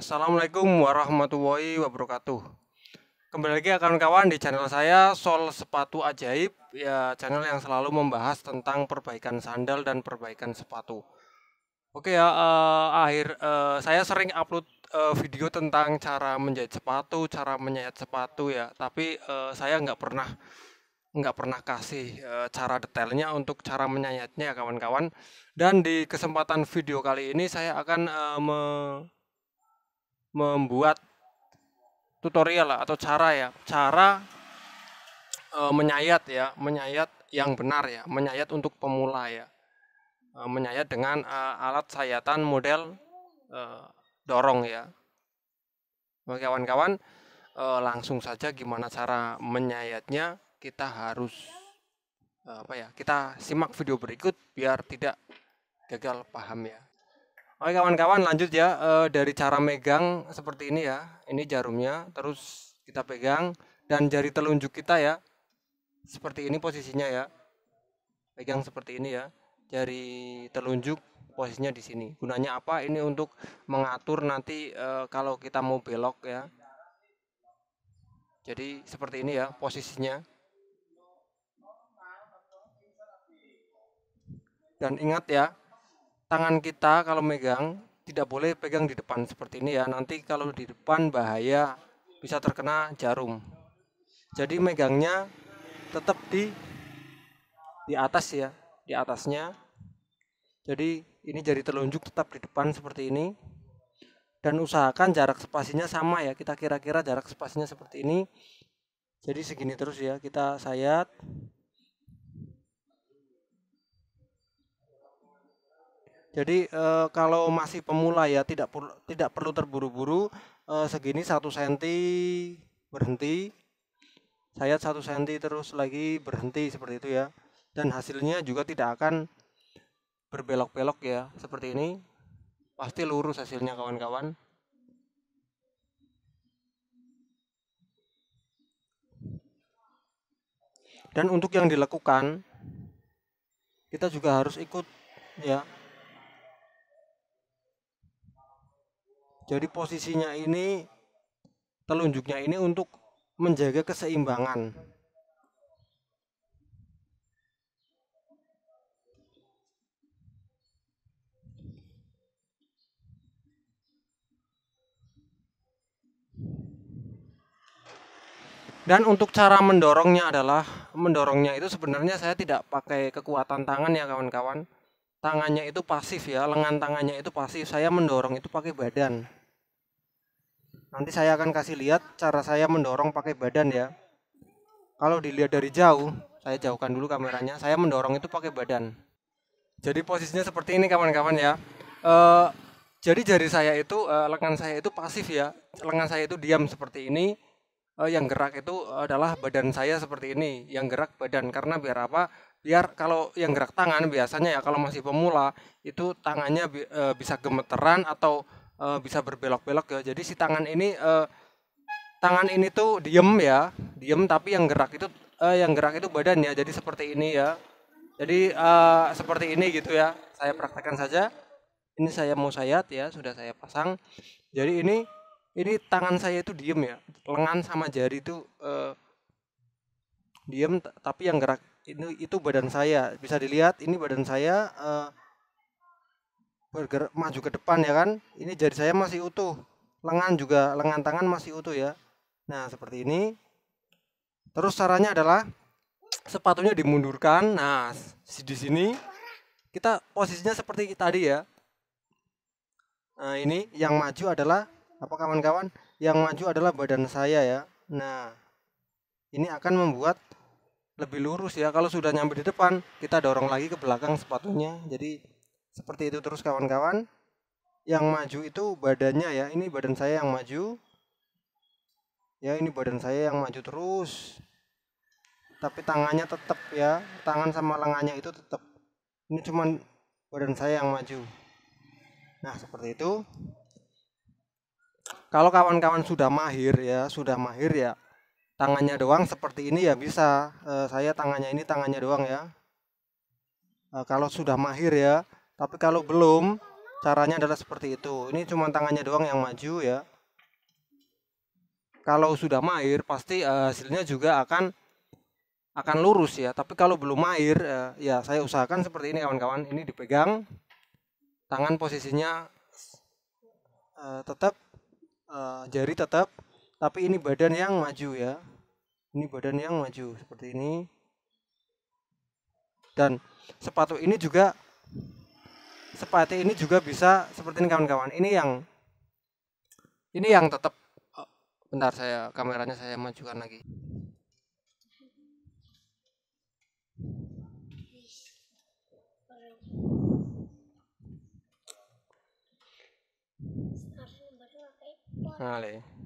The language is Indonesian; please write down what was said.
Assalamualaikum warahmatullahi wabarakatuh. Kembali lagi kawan-kawan di channel saya Sol Sepatu Ajaib, ya channel yang selalu membahas tentang perbaikan sandal dan perbaikan sepatu. Oke ya, uh, akhir uh, saya sering upload uh, video tentang cara menjahit sepatu, cara menyayat sepatu ya, tapi uh, saya nggak pernah nggak pernah kasih e, cara detailnya untuk cara menyayatnya kawan-kawan dan di kesempatan video kali ini saya akan e, me membuat tutorial atau cara ya cara e, menyayat ya menyayat yang benar ya menyayat untuk pemula ya e, menyayat dengan e, alat sayatan model e, dorong ya kawan-kawan e, langsung saja gimana cara menyayatnya kita harus e, apa ya kita simak video berikut biar tidak gagal paham ya Oke kawan-kawan lanjut ya e, dari cara megang seperti ini ya. Ini jarumnya terus kita pegang dan jari telunjuk kita ya. Seperti ini posisinya ya. Pegang seperti ini ya. Jari telunjuk posisinya di sini. Gunanya apa? Ini untuk mengatur nanti e, kalau kita mau belok ya. Jadi seperti ini ya posisinya. Dan ingat ya, tangan kita kalau megang tidak boleh pegang di depan seperti ini ya. Nanti kalau di depan bahaya bisa terkena jarum. Jadi megangnya tetap di di atas ya, di atasnya. Jadi ini jari telunjuk tetap di depan seperti ini. Dan usahakan jarak spasinya sama ya. Kita kira-kira jarak spasinya seperti ini. Jadi segini terus ya. Kita sayat Jadi e, kalau masih pemula ya tidak perlu tidak perlu terburu-buru e, segini satu senti berhenti saya satu senti terus lagi berhenti seperti itu ya dan hasilnya juga tidak akan berbelok-belok ya seperti ini pasti lurus hasilnya kawan-kawan dan untuk yang dilakukan kita juga harus ikut ya Jadi posisinya ini telunjuknya ini untuk menjaga keseimbangan. Dan untuk cara mendorongnya adalah mendorongnya itu sebenarnya saya tidak pakai kekuatan tangan ya kawan-kawan. Tangannya itu pasif ya, lengan tangannya itu pasif. Saya mendorong itu pakai badan. Nanti saya akan kasih lihat cara saya mendorong pakai badan ya. Kalau dilihat dari jauh, saya jauhkan dulu kameranya. Saya mendorong itu pakai badan. Jadi posisinya seperti ini kawan-kawan ya. E, jadi jari saya itu, e, lengan saya itu pasif ya. Lengan saya itu diam seperti ini. E, yang gerak itu adalah badan saya seperti ini. Yang gerak badan karena biar apa? Biar kalau yang gerak tangan biasanya ya kalau masih pemula itu tangannya e, bisa gemeteran atau uh, bisa berbelok-belok ya. Jadi si tangan ini uh, tangan ini tuh diem ya, diem tapi yang gerak itu uh, yang gerak itu badan ya. Jadi seperti ini ya. Jadi uh, seperti ini gitu ya. Saya praktekkan saja. Ini saya mau sayat ya, sudah saya pasang. Jadi ini ini tangan saya itu diem ya. Lengan sama jari itu uh, diem tapi yang gerak ini itu badan saya. Bisa dilihat ini badan saya uh, bergerak maju ke depan ya kan ini jari saya masih utuh lengan juga lengan tangan masih utuh ya nah seperti ini terus caranya adalah sepatunya dimundurkan nah di sini kita posisinya seperti tadi ya nah ini yang maju adalah apa kawan-kawan yang maju adalah badan saya ya nah ini akan membuat lebih lurus ya kalau sudah nyampe di depan kita dorong lagi ke belakang sepatunya jadi seperti itu terus kawan-kawan. Yang maju itu badannya ya. Ini badan saya yang maju. Ya, ini badan saya yang maju terus. Tapi tangannya tetap ya, tangan sama lengannya itu tetap. Ini cuman badan saya yang maju. Nah, seperti itu. Kalau kawan-kawan sudah mahir ya, sudah mahir ya, tangannya doang seperti ini ya bisa. E, saya tangannya ini tangannya doang ya. E, kalau sudah mahir ya, tapi kalau belum caranya adalah seperti itu ini cuma tangannya doang yang maju ya kalau sudah mahir pasti eh, hasilnya juga akan akan lurus ya tapi kalau belum mahir uh, eh, ya saya usahakan seperti ini kawan-kawan ini dipegang tangan posisinya eh, tetap jari tetap tapi ini badan yang maju ya ini badan yang maju seperti ini dan sepatu ini juga sepati ini juga bisa seperti ini kawan-kawan. Ini yang ini yang tetap oh, bentar saya kameranya saya majukan lagi. Nah,